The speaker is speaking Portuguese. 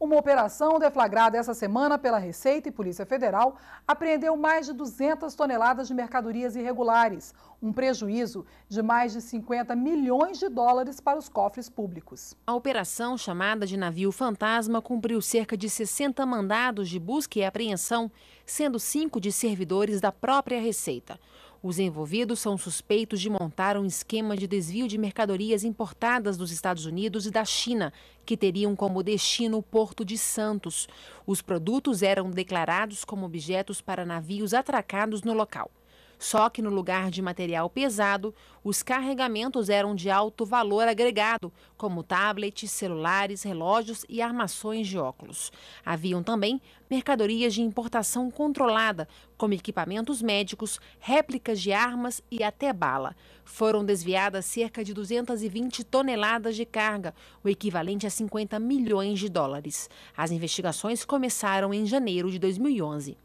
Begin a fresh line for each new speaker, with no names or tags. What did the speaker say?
Uma operação deflagrada essa semana pela Receita e Polícia Federal apreendeu mais de 200 toneladas de mercadorias irregulares, um prejuízo de mais de 50 milhões de dólares para os cofres públicos.
A operação, chamada de navio fantasma, cumpriu cerca de 60 mandados de busca e apreensão, sendo cinco de servidores da própria Receita. Os envolvidos são suspeitos de montar um esquema de desvio de mercadorias importadas dos Estados Unidos e da China, que teriam como destino o Porto de Santos. Os produtos eram declarados como objetos para navios atracados no local. Só que no lugar de material pesado, os carregamentos eram de alto valor agregado, como tablets, celulares, relógios e armações de óculos. Haviam também mercadorias de importação controlada, como equipamentos médicos, réplicas de armas e até bala. Foram desviadas cerca de 220 toneladas de carga, o equivalente a 50 milhões de dólares. As investigações começaram em janeiro de 2011.